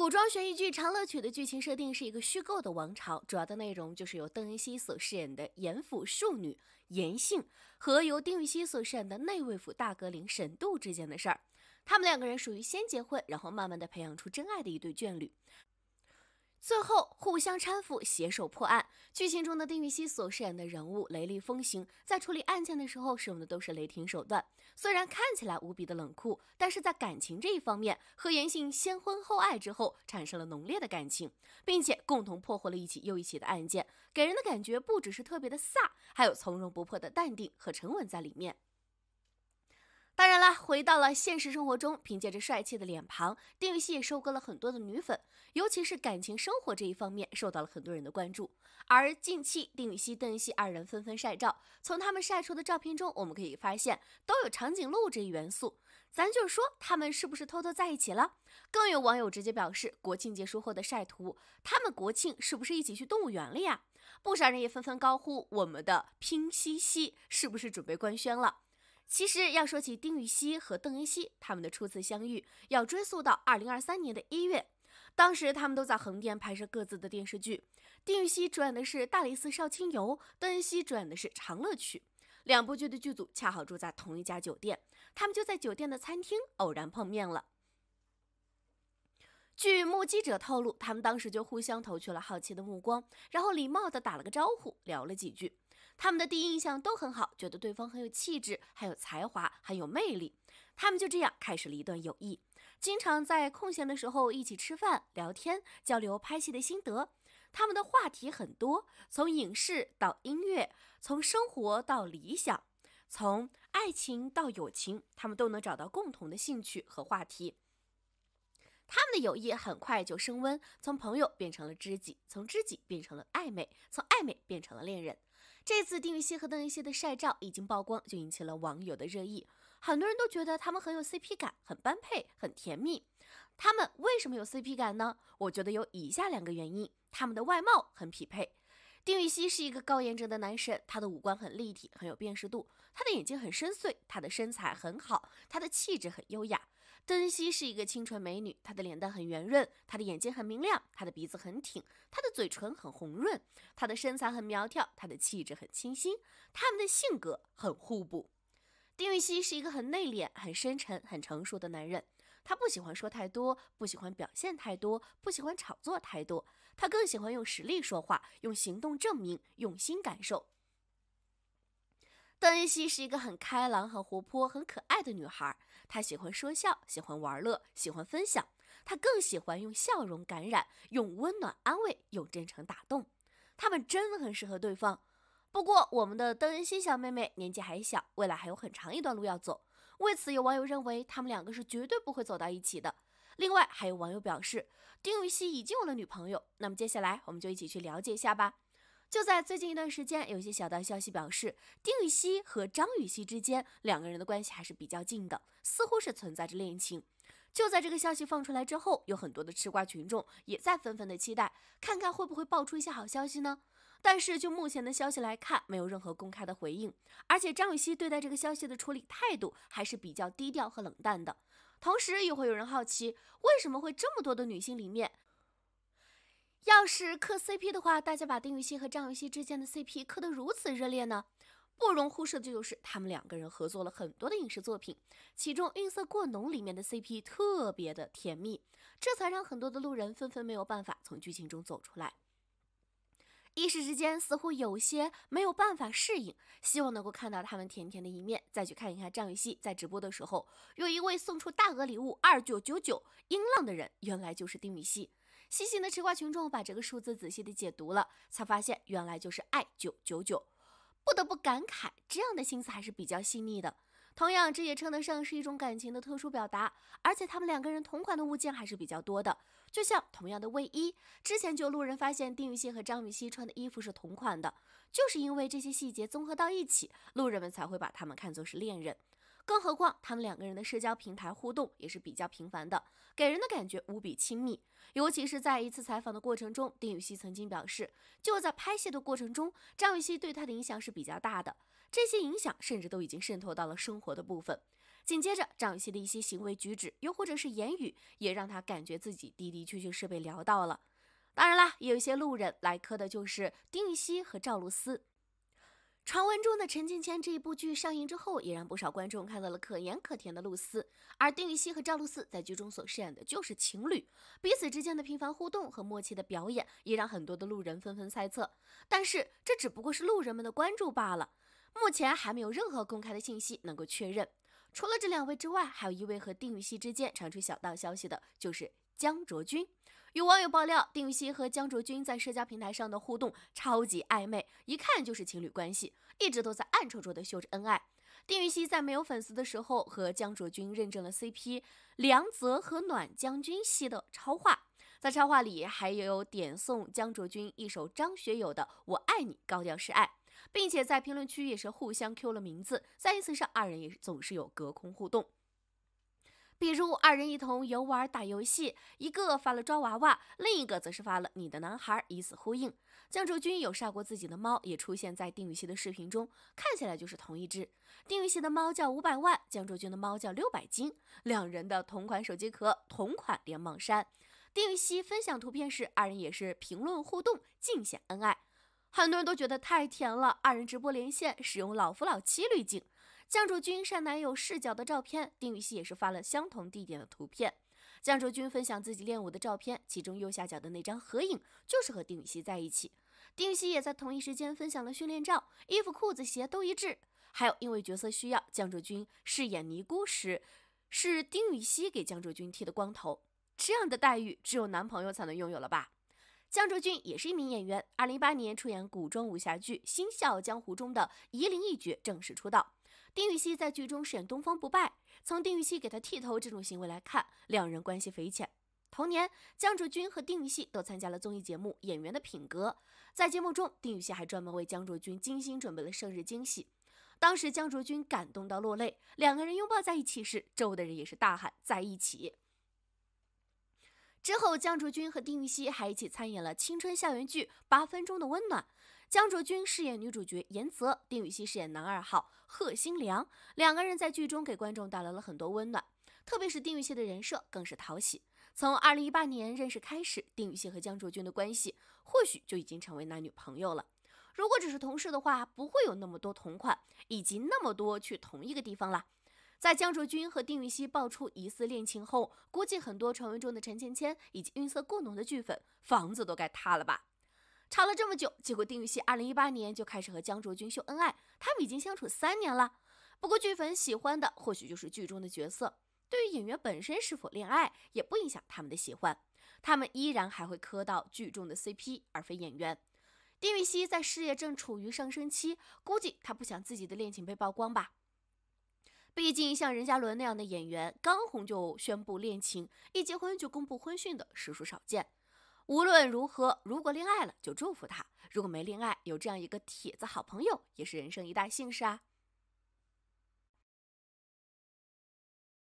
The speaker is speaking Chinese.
古装悬疑剧《长乐曲》的剧情设定是一个虚构的王朝，主要的内容就是由邓恩熙所饰演的严府庶女严杏和由丁禹锡所饰演的内卫府大格林沈渡之间的事儿。他们两个人属于先结婚，然后慢慢的培养出真爱的一对眷侣。最后互相搀扶，携手破案。剧情中的丁禹兮所饰演的人物雷厉风行，在处理案件的时候使用的都是雷霆手段，虽然看起来无比的冷酷，但是在感情这一方面，和严信先婚后爱之后产生了浓烈的感情，并且共同破获了一起又一起的案件，给人的感觉不只是特别的飒，还有从容不迫的淡定和沉稳在里面。当然了，回到了现实生活中，凭借着帅气的脸庞，丁禹兮也收割了很多的女粉，尤其是感情生活这一方面，受到了很多人的关注。而近期，丁禹兮、邓禹兮二人纷纷晒照，从他们晒出的照片中，我们可以发现都有长颈鹿这一元素。咱就说，他们是不是偷偷在一起了？更有网友直接表示，国庆结束后的晒图，他们国庆是不是一起去动物园了呀？不少人也纷纷高呼，我们的拼夕夕是不是准备官宣了？其实要说起丁禹兮和邓恩熙他们的初次相遇，要追溯到二零二三年的一月。当时他们都在横店拍摄各自的电视剧，丁禹兮主演的是《大理寺少卿游》，邓恩熙主演的是《长乐曲》。两部剧的剧组恰好住在同一家酒店，他们就在酒店的餐厅偶然碰面了。据目击者透露，他们当时就互相投去了好奇的目光，然后礼貌地打了个招呼，聊了几句。他们的第一印象都很好，觉得对方很有气质，很有才华，很有魅力。他们就这样开始了一段友谊，经常在空闲的时候一起吃饭、聊天，交流拍戏的心得。他们的话题很多，从影视到音乐，从生活到理想，从爱情到友情，他们都能找到共同的兴趣和话题。他们的友谊很快就升温，从朋友变成了知己，从知己变成了暧昧，从暧昧变成了恋人。这次丁禹兮和邓恩熙的晒照一经曝光，就引起了网友的热议。很多人都觉得他们很有 CP 感，很般配，很甜蜜。他们为什么有 CP 感呢？我觉得有以下两个原因：他们的外貌很匹配。丁禹兮是一个高颜值的男神，他的五官很立体，很有辨识度，他的眼睛很深邃，他的身材很好，他的气质很优雅。灯夕是一个清纯美女，她的脸蛋很圆润，她的眼睛很明亮，她的鼻子很挺，她的嘴唇很红润，她的身材很苗条，她的气质很清新，他们的性格很互补。丁禹兮是一个很内敛、很深沉、很成熟的男人，他不喜欢说太多，不喜欢表现太多，不喜欢炒作太多，他更喜欢用实力说话，用行动证明，用心感受。邓恩熙是一个很开朗、很活泼、很可爱的女孩，她喜欢说笑，喜欢玩乐，喜欢分享。她更喜欢用笑容感染，用温暖安慰，用真诚打动。他们真的很适合对方。不过，我们的邓恩熙小妹妹年纪还小，未来还有很长一段路要走。为此，有网友认为他们两个是绝对不会走到一起的。另外，还有网友表示，丁禹兮已经有了女朋友。那么，接下来我们就一起去了解一下吧。就在最近一段时间，有一些小道消息表示，丁禹兮和张雨绮之间两个人的关系还是比较近的，似乎是存在着恋情。就在这个消息放出来之后，有很多的吃瓜群众也在纷纷的期待，看看会不会爆出一些好消息呢？但是就目前的消息来看，没有任何公开的回应，而且张雨绮对待这个消息的处理态度还是比较低调和冷淡的。同时，也会有人好奇，为什么会这么多的女星里面？要是磕 CP 的话，大家把丁禹兮和张雨绮之间的 CP 磕得如此热烈呢？不容忽视的就是他们两个人合作了很多的影视作品，其中《韫色过浓》里面的 CP 特别的甜蜜，这才让很多的路人纷纷没有办法从剧情中走出来，一时之间似乎有些没有办法适应。希望能够看到他们甜甜的一面，再去看一看张雨绮在直播的时候，有一位送出大额礼物二九九九音浪的人，原来就是丁禹兮。细心的吃瓜群众把这个数字仔细的解读了，才发现原来就是爱九九九，不得不感慨，这样的心思还是比较细腻的。同样，这也称得上是一种感情的特殊表达。而且他们两个人同款的物件还是比较多的，就像同样的卫衣，之前就路人发现丁禹兮和张雨绮穿的衣服是同款的，就是因为这些细节综合到一起，路人们才会把他们看作是恋人。更何况，他们两个人的社交平台互动也是比较频繁的，给人的感觉无比亲密。尤其是在一次采访的过程中，丁禹兮曾经表示，就在拍戏的过程中，张雨绮对他的影响是比较大的。这些影响甚至都已经渗透到了生活的部分。紧接着，张雨绮的一些行为举止，又或者是言语，也让他感觉自己的的确确是被撩到了。当然了，也有一些路人来磕的就是丁禹兮和赵露思。传闻中的陈芊芊这一部剧上映之后，也让不少观众看到了可盐可甜的露丝，而丁禹兮和赵露思在剧中所饰演的就是情侣，彼此之间的频繁互动和默契的表演，也让很多的路人纷纷猜测。但是这只不过是路人们的关注罢了，目前还没有任何公开的信息能够确认。除了这两位之外，还有一位和丁禹兮之间传出小道消息的就是江卓君。有网友爆料，丁禹兮和江卓君在社交平台上的互动超级暧昧，一看就是情侣关系，一直都在暗戳戳的秀着恩爱。丁禹兮在没有粉丝的时候和江卓君认证了 CP，梁泽和暖将军系的超话，在超话里还有点送江卓君一首张学友的《我爱你》，高调示爱，并且在评论区也是互相 Q 了名字，在一次上二人也总是有隔空互动。比如二人一同游玩打游戏，一个发了抓娃娃，另一个则是发了你的男孩，以死呼应。江卓君有杀过自己的猫，也出现在丁禹兮的视频中，看起来就是同一只。丁禹兮的猫叫五百万，江卓君的猫叫六百斤。两人的同款手机壳，同款连帽衫。丁禹兮分享图片时，二人也是评论互动，尽显恩爱。很多人都觉得太甜了。二人直播连线，使用老夫老妻滤镜。江竹君晒男友视角的照片，丁禹锡也是发了相同地点的图片。江竹君分享自己练武的照片，其中右下角的那张合影就是和丁禹锡在一起。丁禹锡也在同一时间分享了训练照，衣服、裤子、鞋都一致。还有因为角色需要，江竹君饰演尼姑时，是丁禹锡给江竹君剃的光头。这样的待遇，只有男朋友才能拥有了吧？江竹君也是一名演员，二零一八年出演古装武侠剧《新笑傲江湖》中的夷陵一角，正式出道。丁禹兮在剧中饰演东方不败。从丁禹兮给他剃头这种行为来看，两人关系匪浅。同年，江卓君和丁禹兮都参加了综艺节目《演员的品格》。在节目中，丁禹兮还专门为江卓君精心准备了生日惊喜。当时，江卓君感动到落泪。两个人拥抱在一起时，周围的人也是大喊“在一起”。之后，江卓君和丁禹兮还一起参演了青春校园剧《八分钟的温暖》。江卓君饰演女主角严泽，丁禹兮饰演男二号贺新良，两个人在剧中给观众带来了很多温暖，特别是丁禹兮的人设更是讨喜。从二零一八年认识开始，丁禹兮和江卓君的关系或许就已经成为男女朋友了。如果只是同事的话，不会有那么多同款，以及那么多去同一个地方啦。在江卓君和丁禹兮爆出疑似恋情后，估计很多传闻中的陈芊芊以及晕色过浓的剧粉，房子都该塌了吧。吵了这么久，结果丁禹兮二零一八年就开始和江卓君秀恩爱，他们已经相处三年了。不过剧粉喜欢的或许就是剧中的角色，对于演员本身是否恋爱也不影响他们的喜欢，他们依然还会磕到剧中的 CP，而非演员。丁禹兮在事业正处于上升期，估计他不想自己的恋情被曝光吧。毕竟像任嘉伦那样的演员，刚红就宣布恋情，一结婚就公布婚讯的实属少见。无论如何，如果恋爱了，就祝福他；如果没恋爱，有这样一个铁子好朋友，也是人生一大幸事啊。